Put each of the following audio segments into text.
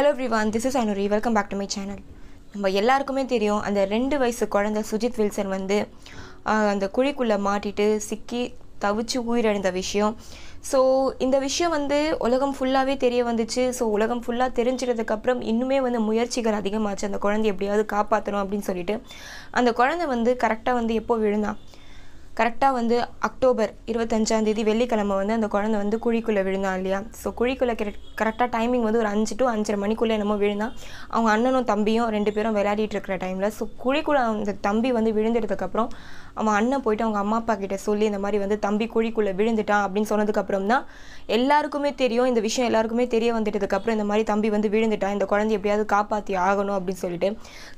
hello everyone this is Anuri welcome back to my channel நம்ம எல்லாருக்குமே தெரியும் அந்த ரெண்டு வயசு குழந்த சுஜித் வில்சன் வந்து அந்த குழிக்குள்ளே மாட்டிட்டு சிக்கி தவிச்சு உயிரிழந்த விஷயம் ஸோ இந்த விஷயம் வந்து உலகம் ஃபுல்லாகவே தெரிய வந்துச்சு ஸோ உலகம் ஃபுல்லாக தெரிஞ்சிட்டதுக்கப்புறம் இன்னுமே வந்து முயற்சிகள் அதிகமாச்சு அந்த குழந்தை எப்படியாவது காப்பாற்றணும் அப்படின்னு சொல்லிட்டு அந்த குழந்தை வந்து கரெக்டாக வந்து எப்போ விழுந்தான் கரெக்டாக வந்து அக்டோபர் இருபத்தஞ்சாந்தேதி வெள்ளிக்கிழமை வந்து அந்த குழந்தை வந்து குழிக்குள்ளே விழுந்தான் இல்லையா ஸோ குழிக்குள்ளே கரெக்ட் கரெக்டாக டைமிங் வந்து ஒரு அஞ்சு டு அஞ்சரை மணிக்குள்ளே என்னமோ விழுந்தான் அவங்க அண்ணனும் தம்பியும் ரெண்டு பேரும் விளையாடிட்டு இருக்கிற டைமில் ஸோ குழிக்குள்ளே அந்த தம்பி வந்து விழுந்ததுக்கப்புறம் அவன் அண்ணன் போயிட்டு அவங்க அம்மா அப்பா கிட்ட சொல்லி இந்த மாதிரி வந்து தம்பி குழிக்குள்ளே விழுந்துட்டான் அப்படின்னு சொன்னதுக்கப்புறம் தான் எல்லாருக்குமே தெரியும் இந்த விஷயம் எல்லாருக்குமே தெரிய வந்துட்டதுக்கப்புறம் இந்த மாதிரி தம்பி வந்து விழுந்துட்டான் இந்த குழந்தை எப்படியாவது காப்பாற்றி ஆகணும் அப்படின்னு சொல்லிட்டு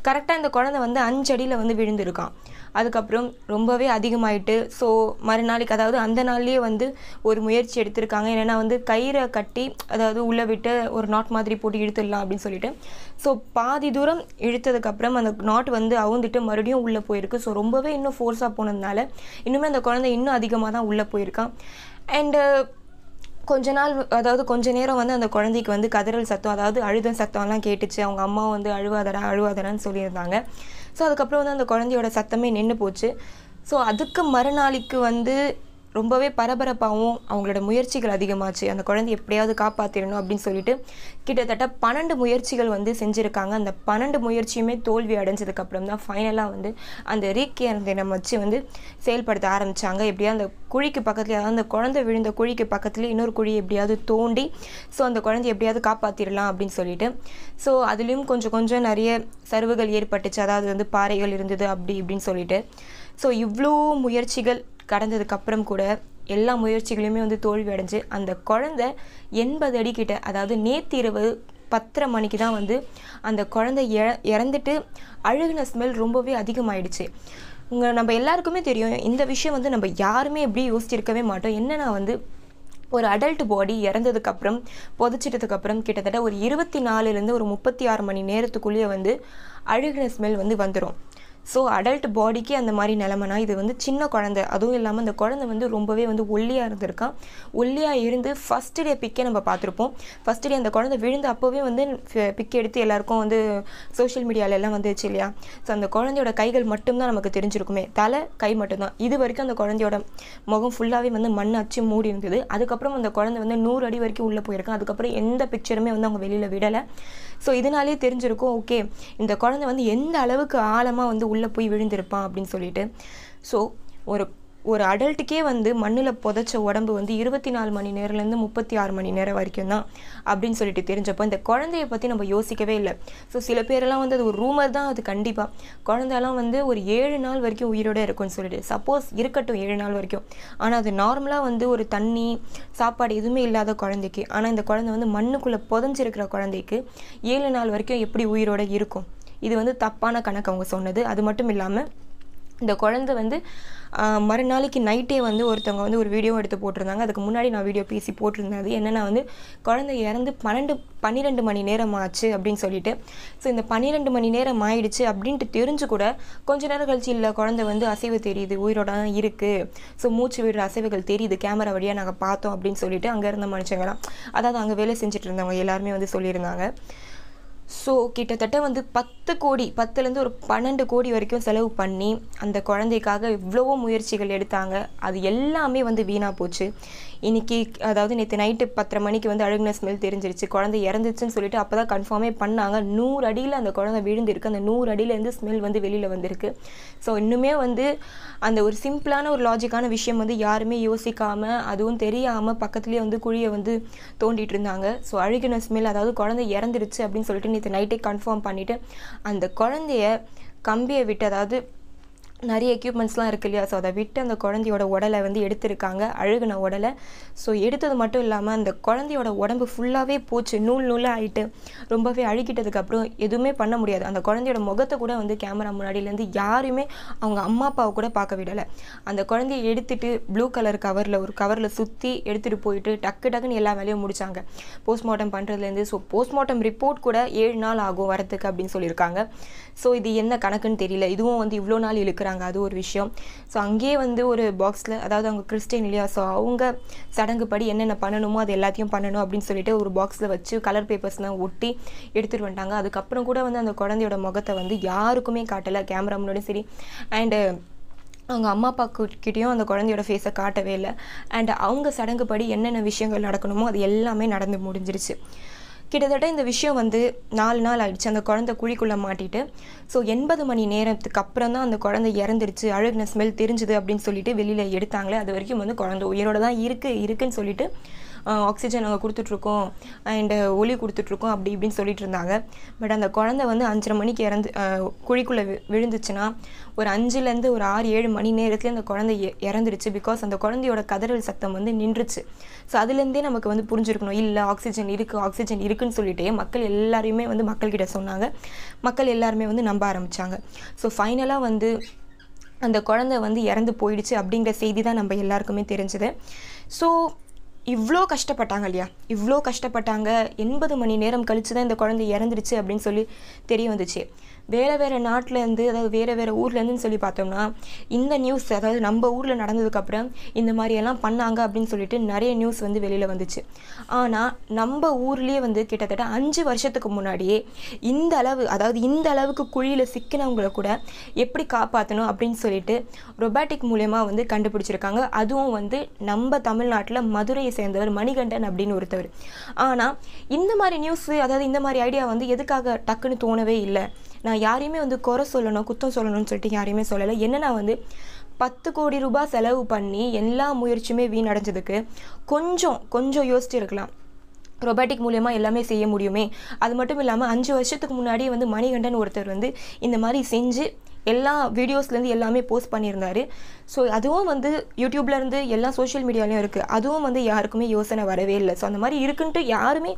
கரெக்டாக இந்த குழந்தை வந்து அஞ்சடியில் வந்து விழுந்திருக்கான் அதுக்கப்புறம் ரொம்பவே அதிகமாயிட்டு ஸோ மறுநாளைக்கு அதாவது அந்த நாள்லேயே வந்து ஒரு முயற்சி எடுத்திருக்காங்க என்னென்னா வந்து கயிறை கட்டி அதாவது உள்ளே விட்டு ஒரு நாட் மாதிரி போட்டு இழுத்துடலாம் அப்படின்னு சொல்லிட்டு ஸோ பாதி தூரம் இழுத்ததுக்கப்புறம் அந்த நாட் வந்து அவுந்துட்டு மறுபடியும் உள்ளே போயிருக்கு ஸோ ரொம்பவே இன்னும் ஃபோர்ஸாக ஃபாஸ்ட்டாக போனதுனால இன்னுமே அந்த குழந்தை இன்னும் அதிகமாக தான் உள்ளே போயிருக்கான் அண்டு uh, கொஞ்ச நாள் அதாவது கொஞ்ச நேரம் வந்து அந்த குழந்தைக்கு வந்து கதறல் சத்தம் அதாவது அழுத சத்தம்லாம் கேட்டுச்சு அவங்க அம்மா வந்து அழுவாதடா அழுவாதடான்னு சொல்லியிருந்தாங்க ஸோ அதுக்கப்புறம் வந்து அந்த குழந்தையோட சத்தமே நின்று போச்சு ஸோ அதுக்கு மறுநாளைக்கு வந்து ரொம்பவே பரபரப்பாகவும் அவங்களோட முயற்சிகள் அதிகமாச்சு அந்த குழந்தை எப்படியாவது காப்பாற்றிடணும் அப்படின்னு சொல்லிட்டு கிட்டத்தட்ட பன்னெண்டு முயற்சிகள் வந்து செஞ்சுருக்காங்க அந்த பன்னெண்டு முயற்சியுமே தோல்வி அடைஞ்சதுக்கப்புறம் தான் ஃபைனலாக வந்து அந்த ரீக்கியர் தினம் வச்சு வந்து செயல்படுத்த ஆரம்பித்தாங்க எப்படியா அந்த குழிக்கு பக்கத்துலேயே அதாவது அந்த குழந்தை விழுந்த குழிக்கு பக்கத்துலேயே இன்னொரு குழி எப்படியாவது தோண்டி ஸோ அந்த குழந்தை எப்படியாவது காப்பாற்றிடலாம் அப்படின்னு சொல்லிட்டு ஸோ அதுலேயும் கொஞ்சம் கொஞ்சம் நிறைய சருவுகள் ஏற்பட்டுச்சு அதாவது வந்து பாறைகள் இருந்தது அப்படி இப்படின்னு சொல்லிட்டு ஸோ இவ்வளோ முயற்சிகள் கடந்ததுக்கப்புறம் கூட எல்லா முயற்சிகளையுமே வந்து தோல்வி அடைஞ்சு அந்த குழந்தை எண்பது அடிக்கிட்ட அதாவது நேற்று இரவு பத்தரை மணிக்கு தான் வந்து அந்த குழந்தை இற இறந்துட்டு அழுகின ஸ்மெல் ரொம்பவே அதிகமாயிடுச்சு உங்கள் நம்ம எல்லாருக்குமே தெரியும் இந்த விஷயம் வந்து நம்ம யாருமே எப்படி யோசிச்சிருக்கவே மாட்டோம் என்னென்னா வந்து ஒரு அடல்ட் பாடி இறந்ததுக்கப்புறம் புதைச்சிட்டதுக்கப்புறம் கிட்டத்தட்ட ஒரு இருபத்தி நாலுலேருந்து ஒரு முப்பத்தி ஆறு மணி நேரத்துக்குள்ளேயே வந்து அழுகின ஸ்மெல் வந்து வந்துடும் ஸோ அடல்ட் பாடிக்கு அந்த மாதிரி நிலமைனா இது வந்து சின்ன குழந்தை அதுவும் இல்லாமல் அந்த குழந்தை வந்து ரொம்பவே வந்து ஒல்லியாக இருந்திருக்கான் ஒல்லியாக இருந்து ஃபஸ்ட் டே பிக்கே நம்ம பார்த்துருப்போம் ஃபஸ்ட் டே அந்த குழந்தை விழுந்து அப்போவே வந்து பிக் எடுத்து எல்லாருக்கும் வந்து சோஷியல் மீடியாவில் எல்லாம் வந்துச்சு இல்லையா ஸோ அந்த குழந்தையோட கைகள் மட்டும்தான் நமக்கு தெரிஞ்சிருக்குமே தலை கை மட்டும்தான் இது வரைக்கும் அந்த குழந்தையோட முகம் ஃபுல்லாகவே வந்து மண் அச்சு மூடி இருந்தது அதுக்கப்புறம் அந்த குழந்தை வந்து நூறு அடி வரைக்கும் உள்ளே போயிருக்கான் அதுக்கப்புறம் எந்த பிக்சருமே வந்து அவங்க வெளியில் விடலை ஸோ இதனாலே தெரிஞ்சிருக்கும் ஓகே இந்த குழந்தை வந்து எந்த அளவுக்கு ஆழமாக வந்து உள்ளே போய் விழுந்திருப்பான் அப்படின்னு சொல்லிட்டு ஸோ ஒரு ஒரு அடல்ட்டுக்கே வந்து மண்ணில் புதைச்ச உடம்பு வந்து இருபத்தி நாலு மணி நேரம்லேருந்து முப்பத்தி ஆறு மணி நேரம் வரைக்கும் தான் அப்படின்னு சொல்லிட்டு தெரிஞ்சப்போ இந்த குழந்தைய பற்றி நம்ம யோசிக்கவே இல்லை ஸோ சில பேரெல்லாம் வந்து அது ஒரு ரூமர் தான் அது கண்டிப்பாக குழந்தையெல்லாம் வந்து ஒரு ஏழு நாள் வரைக்கும் உயிரோடு இருக்கும்னு சொல்லிட்டு சப்போஸ் இருக்கட்டும் ஏழு நாள் வரைக்கும் ஆனால் அது நார்மலாக வந்து ஒரு தண்ணி சாப்பாடு எதுவுமே இல்லாத குழந்தைக்கு ஆனால் இந்த குழந்தை வந்து மண்ணுக்குள்ளே புதஞ்சிருக்கிற குழந்தைக்கு ஏழு நாள் வரைக்கும் எப்படி உயிரோடு இருக்கும் இது வந்து தப்பான கணக்கு அவங்க சொன்னது அது மட்டும் இல்லாமல் இந்த குழந்தை வந்து மறுநாளைக்கு நைட்டே வந்து ஒருத்தவங்க வந்து ஒரு வீடியோ எடுத்து போட்டிருந்தாங்க அதுக்கு முன்னாடி நான் வீடியோ பேசி போட்டிருந்தேன் அது என்னென்னா வந்து குழந்தை இறந்து பன்னெண்டு பன்னிரெண்டு மணி நேரம் ஆச்சு அப்படின்னு சொல்லிட்டு ஸோ இந்த பன்னிரெண்டு மணி நேரம் ஆயிடுச்சு அப்படின்ட்டு தெரிஞ்சு கூட கொஞ்ச நேரம் கழிச்சு இல்லை குழந்தை வந்து அசைவு தெரியுது உயிரோட தான் இருக்குது ஸோ மூச்சு விடுற அசைவுகள் தெரியுது கேமரா வழியாக நாங்கள் பார்த்தோம் அப்படின்னு சொல்லிட்டு அங்கே இருந்த மனுஷங்களாம் அதாவது அங்கே வேலை செஞ்சுட்டு இருந்தவங்க எல்லாருமே வந்து சொல்லியிருந்தாங்க ஸோ கிட்டத்தட்ட வந்து பத்து கோடி பத்துலேருந்து ஒரு பன்னெண்டு கோடி வரைக்கும் செலவு பண்ணி அந்த குழந்தைக்காக இவ்வளவோ முயற்சிகள் எடுத்தாங்க அது எல்லாமே வந்து வீணாக போச்சு இன்னைக்கு அதாவது நேற்று நைட்டு பத்தரை மணிக்கு வந்து அழுகுன ஸ்மெல் தெரிஞ்சிருச்சு குழந்தை இறந்துச்சுன்னு சொல்லிட்டு அப்போ தான் கன்ஃபார்மே பண்ணாங்க நூறு அடியில் அந்த குழந்தை விழுந்திருக்கு அந்த நூறு அடியிலேருந்து ஸ்மெல் வந்து வெளியில் வந்திருக்கு ஸோ இன்னுமே வந்து அந்த ஒரு சிம்பிளான ஒரு லாஜிக்கான விஷயம் வந்து யாருமே யோசிக்காமல் அதுவும் தெரியாமல் பக்கத்துலேயே வந்து குழியை வந்து தோண்டிகிட்டு இருந்தாங்க ஸோ அழுகின ஸ்மெல் அதாவது குழந்தை இறந்துருச்சு அப்படின்னு சொல்லிட்டு நேற்று நைட்டே கன்ஃபார்ம் பண்ணிவிட்டு அந்த குழந்தைய கம்பியை விட்டு அதாவது நிறைய எக்யூப்மெண்ட்ஸ்லாம் இருக்குது இல்லையா ஸோ அதை விட்டு அந்த குழந்தையோட உடலை வந்து எடுத்திருக்காங்க அழுகுன உடலை ஸோ எடுத்தது மட்டும் இல்லாமல் அந்த குழந்தையோட உடம்பு ஃபுல்லாகவே போச்சு நூல் நூலாக ஆகிட்டு ரொம்பவே அழுகிட்டதுக்கப்புறம் எதுவுமே பண்ண முடியாது அந்த குழந்தையோட முகத்தை கூட வந்து கேமரா முன்னாடியிலேருந்து யாருமே அவங்க அம்மா அப்பாவை கூட பார்க்க விடலை அந்த குழந்தையை எடுத்துகிட்டு ப்ளூ கலர் கவரில் ஒரு கவரில் சுற்றி எடுத்துகிட்டு போயிட்டு டக்கு டக்குன்னு எல்லா வேலையும் முடித்தாங்க போஸ்ட்மார்ட்டம் பண்ணுறதுலேருந்து ஸோ போஸ்ட்மார்ட்டம் ரிப்போர்ட் கூட ஏழு நாள் ஆகும் வரத்துக்கு அப்படின்னு சொல்லியிருக்காங்க ஸோ இது என்ன கணக்குன்னு தெரியல இதுவும் வந்து இவ்வளோ நாள் இழுக்கிற பண்ணுறாங்க அது ஒரு விஷயம் ஸோ அங்கேயே வந்து ஒரு பாக்ஸில் அதாவது அவங்க கிறிஸ்டின் இல்லையா ஸோ அவங்க சடங்கு படி என்னென்ன பண்ணணுமோ அது எல்லாத்தையும் பண்ணணும் அப்படின்னு சொல்லிட்டு ஒரு பாக்ஸில் வச்சு கலர் பேப்பர்ஸ்லாம் ஒட்டி எடுத்துகிட்டு வந்துட்டாங்க அதுக்கப்புறம் கூட வந்து அந்த குழந்தையோட முகத்தை வந்து யாருக்குமே காட்டலை கேமரா முன்னாடியும் சரி அண்டு அவங்க அம்மா அப்பா கிட்டேயும் அந்த குழந்தையோட ஃபேஸை காட்டவே இல்லை அண்ட் அவங்க படி என்னென்ன விஷயங்கள் நடக்கணுமோ அது எல்லாமே நடந்து முடிஞ்சிருச்சு கிட்டத்தட்ட இந்த விஷயம் வந்து நாலு நாள் ஆகிடுச்சு அந்த குழந்தை குழிக்குள்ளே மாட்டிட்டு ஸோ எண்பது மணி நேரத்துக்கு அப்புறம் தான் அந்த குழந்தை இறந்துருச்சு அழுகின ஸ்மெல் தெரிஞ்சுது அப்படின்னு சொல்லிட்டு வெளியில் எடுத்தாங்களே அது வரைக்கும் வந்து குழந்தை உயிரோடு தான் இருக்குது இருக்குன்னு சொல்லிட்டு ஆக்சிஜன் நாங்கள் கொடுத்துட்ருக்கோம் அண்டு ஒலி கொடுத்துட்ருக்கோம் அப்படி இப்படின்னு சொல்லிட்டு இருந்தாங்க பட் அந்த குழந்தை வந்து அஞ்சரை மணிக்கு இறந்து குழிக்குள்ளே விழுந்துச்சுன்னா ஒரு அஞ்சுலேருந்து ஒரு ஆறு ஏழு மணி நேரத்தில் அந்த குழந்தை இறந்துருச்சு பிகாஸ் அந்த குழந்தையோட கதறல் சத்தம் வந்து நின்றுச்சு ஸோ அதுலேருந்தே நமக்கு வந்து புரிஞ்சுருக்கணும் இல்லை ஆக்சிஜன் இருக்குது ஆக்சிஜன் இருக்குன்னு சொல்லிட்டே மக்கள் எல்லாரையுமே வந்து மக்கள்கிட்ட சொன்னாங்க மக்கள் எல்லாருமே வந்து நம்ப ஆரம்பித்தாங்க ஸோ ஃபைனலாக வந்து அந்த குழந்தை வந்து இறந்து போயிடுச்சு அப்படிங்கிற செய்தி தான் நம்ம எல்லாருக்குமே தெரிஞ்சது ஸோ இவ்வளோ கஷ்டப்பட்டாங்க இல்லையா இவ்வளோ கஷ்டப்பட்டாங்க எண்பது மணி நேரம் கழித்து தான் இந்த குழந்தை இறந்துருச்சு அப்படின்னு சொல்லி தெரிய வந்துச்சு வேறு வேறு நாட்டிலேருந்து அதாவது வேறு வேறு ஊர்லேருந்துன்னு சொல்லி பார்த்தோம்னா இந்த நியூஸ் அதாவது நம்ம ஊரில் நடந்ததுக்கப்புறம் இந்த மாதிரியெல்லாம் பண்ணாங்க அப்படின்னு சொல்லிட்டு நிறைய நியூஸ் வந்து வெளியில் வந்துச்சு ஆனால் நம்ம ஊர்லேயே வந்து கிட்டத்தட்ட அஞ்சு வருஷத்துக்கு முன்னாடியே இந்த அளவு அதாவது இந்த அளவுக்கு குழியில் சிக்கினவங்களை கூட எப்படி காப்பாற்றணும் அப்படின்னு சொல்லிட்டு ரொபாட்டிக் மூலயமா வந்து கண்டுபிடிச்சிருக்காங்க அதுவும் வந்து நம்ம தமிழ்நாட்டில் மதுரையை சேர்ந்தவர் மணிகண்டன் அப்படின்னு ஒருத்தவர் ஆனால் இந்த மாதிரி நியூஸு அதாவது இந்த மாதிரி ஐடியா வந்து எதுக்காக டக்குன்னு தோணவே இல்லை நான் நான் யாரையுமே வந்து குறை சொல்லணும் குத்தம் சொல்லணும்னு சொல்லிட்டு யாரையுமே சொல்லலை என்ன வந்து பத்து கோடி ரூபாய் செலவு பண்ணி எல்லா முயற்சியுமே வீணடைஞ்சதுக்கு கொஞ்சம் கொஞ்சம் யோசிச்சு இருக்கலாம் ரொபாட்டிக் மூலியமாக எல்லாமே செய்ய முடியுமே அது மட்டும் இல்லாமல் அஞ்சு வருஷத்துக்கு முன்னாடி வந்து மணிகண்டன் ஒருத்தர் வந்து இந்த மாதிரி செஞ்சு எல்லா வீடியோஸ்லேருந்து எல்லாமே போஸ்ட் பண்ணியிருந்தார் ஸோ அதுவும் வந்து யூடியூப்லேருந்து எல்லா சோஷியல் மீடியாலையும் இருக்குது அதுவும் வந்து யாருக்குமே யோசனை வரவே இல்லை ஸோ அந்த மாதிரி இருக்குன்ட்டு யாருமே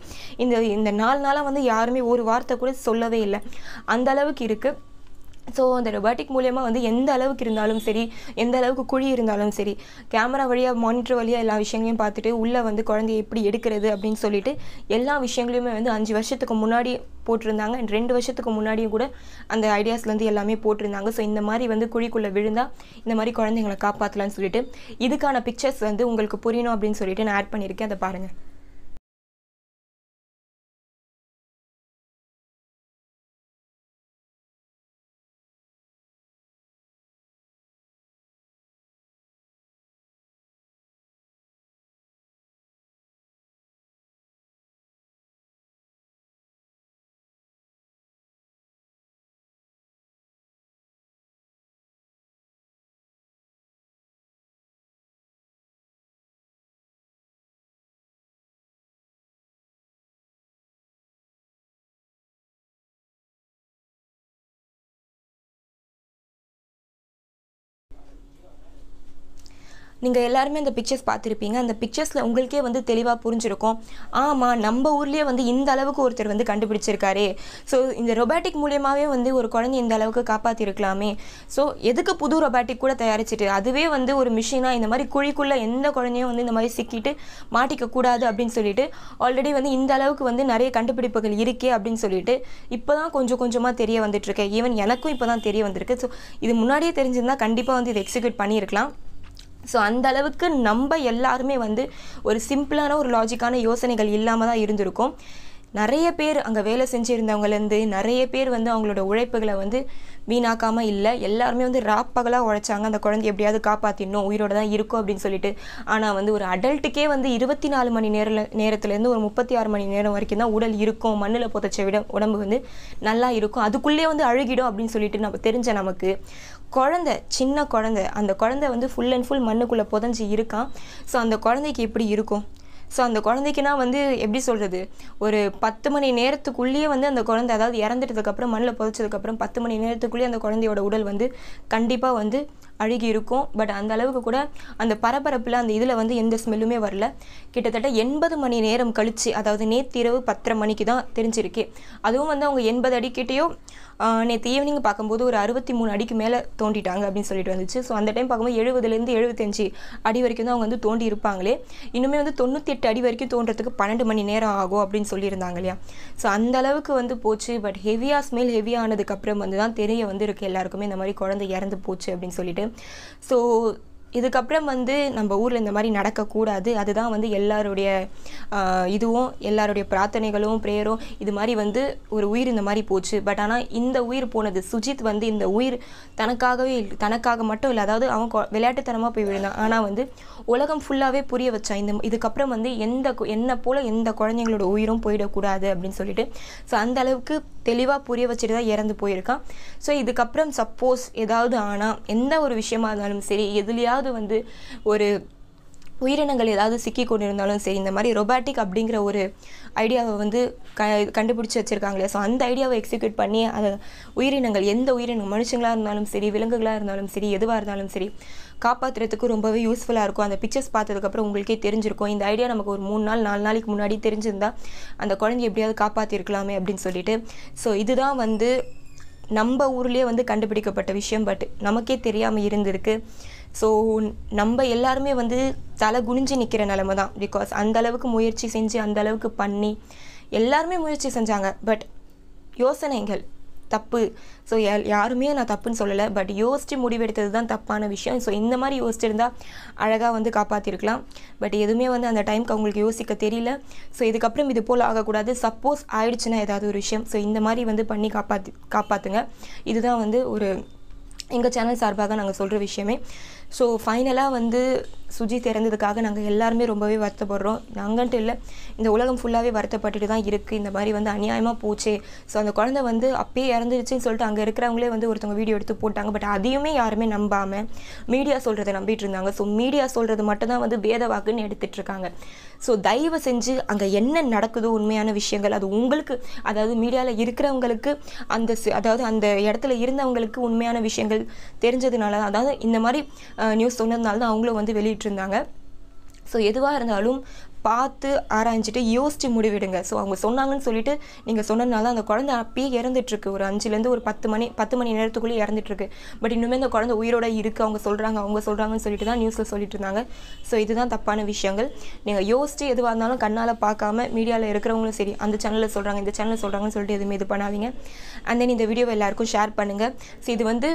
இந்த இந்த நாலு நாளாக வந்து யாருமே ஒரு வார்த்தை கூட சொல்லவே இல்லை அந்த அளவுக்கு இருக்குது ஸோ அந்த ரொபாட்டிக் மூலயமா வந்து எந்த அளவுக்கு இருந்தாலும் சரி எந்த அளவுக்கு குழி இருந்தாலும் சரி கேமரா வழியாக மானிட்டர் வழியாக எல்லா விஷயங்களையும் பார்த்துட்டு உள்ளே வந்து குழந்தைய எப்படி எடுக்கிறது அப்படின்னு சொல்லிட்டு எல்லா விஷயங்களையுமே வந்து அஞ்சு வருஷத்துக்கு முன்னாடி போட்டிருந்தாங்க அண்ட் ரெண்டு வருஷத்துக்கு முன்னாடியும் கூட அந்த ஐடியாஸ்லேருந்து எல்லாமே போட்டிருந்தாங்க ஸோ இந்த மாதிரி வந்து குழிக்குள்ளே விழுந்தால் இந்த மாதிரி குழந்தைங்களை காப்பாற்றலான்னு சொல்லிட்டு இதுக்கான பிக்சர்ஸ் வந்து உங்களுக்கு புரியணும் அப்படின்னு சொல்லிட்டு நான் ஆட் பண்ணியிருக்கேன் அதை பாருங்கள் நீங்கள் எல்லாருமே அந்த பிக்சர்ஸ் பார்த்துருப்பீங்க அந்த பிக்சர்ஸில் உங்களுக்கே வந்து தெளிவாக புரிஞ்சிருக்கும் ஆமாம் நம்ம ஊர்லேயே வந்து இந்த அளவுக்கு ஒருத்தர் வந்து கண்டுபிடிச்சிருக்காரு ஸோ இந்த ரொபாட்டிக் மூலியமாகவே வந்து ஒரு குழந்தை இந்த அளவுக்கு காப்பாற்றிருக்கலாமே ஸோ எதுக்கு புது ரொபாட்டிக் கூட தயாரிச்சிட்டு அதுவே வந்து ஒரு மிஷினாக இந்த மாதிரி குழிக்குள்ளே எந்த குழந்தையும் வந்து இந்த மாதிரி சிக்கிட்டு மாட்டிக்க கூடாது அப்படின்னு சொல்லிட்டு ஆல்ரெடி வந்து இந்த அளவுக்கு வந்து நிறைய கண்டுபிடிப்புகள் இருக்கே அப்படின்னு சொல்லிட்டு இப்போ தான் கொஞ்சம் கொஞ்சமாக தெரிய வந்துட்டுருக்கேன் ஈவன் எனக்கும் இப்போ தான் தெரிய வந்திருக்கு ஸோ இது முன்னாடியே தெரிஞ்சிருந்தால் கண்டிப்பாக வந்து இதை எக்ஸிக்யூட் பண்ணியிருக்கலாம் ஸோ அந்த அளவுக்கு நம்ம எல்லாருமே வந்து ஒரு சிம்பிளான ஒரு லாஜிக்கான யோசனைகள் இல்லாமல் தான் இருந்திருக்கும் நிறைய பேர் அங்கே வேலை செஞ்சுருந்தவங்கலேருந்து நிறைய பேர் வந்து அவங்களோட உழைப்புகளை வந்து வீணாக்காமல் இல்லை எல்லாருமே வந்து ராப்பகலாக உழைச்சாங்க அந்த குழந்தை எப்படியாவது காப்பாற்றிடணும் உயிரோடு தான் இருக்கும் அப்படின்னு சொல்லிட்டு ஆனால் வந்து ஒரு அடல்ட்டுக்கே வந்து இருபத்தி நாலு மணி நேரில் நேரத்துலேருந்து ஒரு முப்பத்தி ஆறு மணி நேரம் வரைக்கும் தான் உடல் இருக்கும் மண்ணில் புதைச்ச விட உடம்பு வந்து நல்லா இருக்கும் அதுக்குள்ளேயே வந்து அழுகிடும் அப்படின்னு சொல்லிட்டு நம்ம தெரிஞ்ச நமக்கு குழந்த சின்ன குழந்த அந்த குழந்தை வந்து ஃபுல் அண்ட் ஃபுல் மண்ணுக்குள்ளே புதஞ்சி இருக்கான் ஸோ அந்த குழந்தைக்கு எப்படி இருக்கும் ஸோ அந்த குழந்தைக்குனா வந்து எப்படி சொல்கிறது ஒரு பத்து மணி நேரத்துக்குள்ளேயே வந்து அந்த குழந்தை அதாவது இறந்துட்டதுக்கப்புறம் மண்ணில் புதைச்சதுக்கப்புறம் பத்து மணி நேரத்துக்குள்ளேயே அந்த குழந்தையோட உடல் வந்து கண்டிப்பாக வந்து அழுகி இருக்கும் பட் அந்த அளவுக்கு கூட அந்த பரபரப்பில் அந்த இதில் வந்து எந்த ஸ்மெல்லுமே வரல கிட்டத்தட்ட எண்பது மணி நேரம் கழித்து அதாவது நேற்று இரவு பத்தரை மணிக்கு தான் தெரிஞ்சிருக்கு அதுவும் வந்து அவங்க எண்பது அடிக்கிட்டேயோ நேற்று ஈவினிங் பார்க்கும்போது ஒரு அறுபத்தி மூணு அடிக்கு மேலே தோண்டிட்டாங்க அப்படின்னு சொல்லிட்டு வந்துச்சு ஸோ அந்த டைம் பார்க்கும்போது எழுபதுலேருந்து எழுபத்தஞ்சு அடி வரைக்கும் தான் அவங்க வந்து தோண்டி இருப்பாங்களே இன்னுமே வந்து தொண்ணூற்றி எட்டு அடி வரைக்கும் தோன்றதுக்கு பன்னெண்டு மணி நேரம் ஆகும் அப்படின்னு சொல்லியிருந்தாங்க இல்லையா ஸோ அந்த அளவுக்கு வந்து போச்சு பட் ஹெவியாக ஸ்மெல் ஹெவியானதுக்கப்புறம் வந்து தான் தெரிய வந்து இருக்குது எல்லாருக்குமே இந்த மாதிரி குழந்தை இறந்து போச்சு அப்படின்னு சொல்லிட்டு ஸோ இதுக்கப்புறம் வந்து நம்ம ஊரில் இந்த மாதிரி நடக்கக்கூடாது அதுதான் வந்து எல்லாருடைய இதுவும் எல்லாருடைய பிரார்த்தனைகளும் ப்ரேயரும் இது மாதிரி வந்து ஒரு உயிர் இந்த மாதிரி போச்சு பட் ஆனால் இந்த உயிர் போனது சுஜித் வந்து இந்த உயிர் தனக்காகவே தனக்காக மட்டும் இல்லை அதாவது அவன் விளையாட்டுத்தனமாக போய் விழுந்தான் ஆனால் வந்து உலகம் ஃபுல்லாகவே புரிய வச்சான் இந்த இதுக்கப்புறம் வந்து எந்த என்ன போல் எந்த குழந்தைங்களோட உயிரும் போயிடக்கூடாது அப்படின்னு சொல்லிட்டு ஸோ அந்த அளவுக்கு தெளிவாக புரிய வச்சுட்டு தான் இறந்து போயிருக்கான் ஸோ இதுக்கப்புறம் சப்போஸ் ஏதாவது ஆனால் எந்த ஒரு விஷயமா இருந்தாலும் சரி எதுலேயாவது வந்து ஒரு உயிரினங்கள் ஏதாவது சிக்கி கொண்டு இருந்தாலும் சரி இந்த மாதிரி ரொபாட்டிக் அப்படிங்கிற ஒரு ஐடியாவை வந்து க கண்டுபிடிச்சி வச்சுருக்காங்களே ஸோ அந்த ஐடியாவை எக்ஸிக்யூட் பண்ணி அதை உயிரினங்கள் எந்த உயிரினம் மனுஷங்களாக இருந்தாலும் சரி விலங்குகளாக இருந்தாலும் சரி எதுவாக இருந்தாலும் சரி காப்பாற்றுறதுக்கு ரொம்பவே யூஸ்ஃபுல்லாக இருக்கும் அந்த பிக்சர்ஸ் பார்த்ததுக்கப்புறம் உங்களுக்கே தெரிஞ்சிருக்கும் இந்த ஐடியா நமக்கு ஒரு மூணு நாள் நாலு நாளைக்கு முன்னாடி தெரிஞ்சிருந்தால் அந்த குழந்தைய எப்படியாவது காப்பாற்றிருக்கலாமே அப்படின்னு சொல்லிட்டு ஸோ இதுதான் வந்து நம்ம ஊர்லேயே வந்து கண்டுபிடிக்கப்பட்ட விஷயம் பட் நமக்கே தெரியாமல் இருந்திருக்கு ஸோ நம்ம எல்லாருமே வந்து தலை குனிஞ்சு நிற்கிற நிலமை தான் பிகாஸ் அந்த அளவுக்கு முயற்சி செஞ்சு அந்த அளவுக்கு பண்ணி எல்லாருமே முயற்சி செஞ்சாங்க பட் யோசனைகள் தப்பு ஸோ யாருமே நான் தப்புன்னு சொல்லலை பட் யோசித்து முடிவெடுத்தது தான் தப்பான விஷயம் ஸோ இந்த மாதிரி யோசிச்சிருந்தா அழகாக வந்து காப்பாற்றிருக்கலாம் பட் எதுவுமே வந்து அந்த டைமுக்கு அவங்களுக்கு யோசிக்க தெரியல ஸோ இதுக்கப்புறம் இது போல் ஆகக்கூடாது சப்போஸ் ஆயிடுச்சுன்னா ஏதாவது ஒரு விஷயம் ஸோ இந்த மாதிரி வந்து பண்ணி காப்பாற்றி காப்பாற்றுங்க இதுதான் வந்து ஒரு எங்கள் சேனல் சார்பாக நாங்கள் சொல்கிற விஷயமே ஸோ ஃபைனலாக வந்து சுஜித் இறந்ததுக்காக நாங்கள் எல்லாருமே ரொம்பவே வருத்தப்படுறோம் நாங்கள்ட்டு இல்லை இந்த உலகம் ஃபுல்லாகவே வருத்தப்பட்டுட்டு தான் இருக்குது இந்த மாதிரி வந்து அநியாயமாக போச்சே ஸோ அந்த குழந்தை வந்து அப்பயே இறந்துருச்சுன்னு சொல்லிட்டு அங்கே இருக்கிறவங்களே வந்து ஒருத்தவங்க வீடியோ எடுத்து போட்டாங்க பட் அதையுமே யாருமே நம்பாமல் மீடியா சொல்கிறத நம்பிட்டு இருந்தாங்க ஸோ மீடியா சொல்கிறது மட்டும்தான் வந்து வேத வாக்குன்னு எடுத்துகிட்டு இருக்காங்க ஸோ தயவு செஞ்சு அங்கே என்ன நடக்குதோ உண்மையான விஷயங்கள் அது உங்களுக்கு அதாவது மீடியாவில் இருக்கிறவங்களுக்கு அந்த அதாவது அந்த இடத்துல இருந்தவங்களுக்கு உண்மையான விஷயங்கள் தெரிஞ்சதுனால அதாவது இந்த மாதிரி நியூஸ் சொன்னதுனால தான் அவங்களும் வந்து வெளியிட்டிருந்தாங்க ஸோ எதுவாக இருந்தாலும் பார்த்து ஆராய்ஞ்சிட்டு யோசித்து முடிவிடுங்க ஸோ அவங்க சொன்னாங்கன்னு சொல்லிட்டு நீங்கள் சொன்னதுனால அந்த குழந்தை அப்பயே இறந்துட்டுருக்கு ஒரு அஞ்சுலேருந்து ஒரு பத்து மணி பத்து மணி நேரத்துக்குள்ளே இறந்துட்டுருக்கு பட் இன்னுமே அந்த குழந்தை உயிரோட இருக்குது அவங்க சொல்கிறாங்க அவங்க சொல்கிறாங்கன்னு சொல்லிட்டு தான் நியூஸில் சொல்லிட்டு இருந்தாங்க ஸோ இதுதான் தப்பான விஷயங்கள் நீங்கள் யோசித்து எதுவாக இருந்தாலும் கண்ணால் பார்க்காம மீடியாவில் இருக்கிறவங்களும் சரி அந்த சேனலில் சொல்கிறாங்க இந்த சேனலில் சொல்கிறாங்கன்னு சொல்லிட்டு எதுவுமே இது பண்ணாதீங்க அண்ட் தென் இந்த வீடியோவை எல்லாேருக்கும் ஷேர் பண்ணுங்கள் ஸோ இது வந்து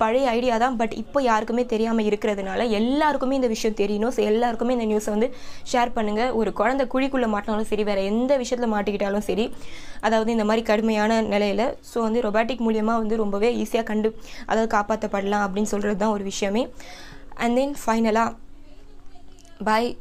பழைய ஐடியா தான் பட் இப்போ யாருக்குமே தெரியாமல் இருக்கிறதுனால எல்லாருக்குமே இந்த விஷயம் தெரியணும் ஸோ எல்லாருக்குமே இந்த நியூஸை வந்து ஷேர் பண்ணுங்கள் ஒரு குழந்தை குழிக்குள்ளே மாட்டினாலும் சரி வேறு எந்த விஷயத்தில் மாட்டிக்கிட்டாலும் சரி அதாவது இந்த மாதிரி கடுமையான நிலையில் ஸோ வந்து ரொபாட்டிக் மூலியமாக வந்து ரொம்பவே ஈஸியாக கண்டு அதாவது காப்பாற்றப்படலாம் அப்படின்னு சொல்கிறது தான் ஒரு விஷயமே அண்ட் தென் ஃபைனலாக பாய்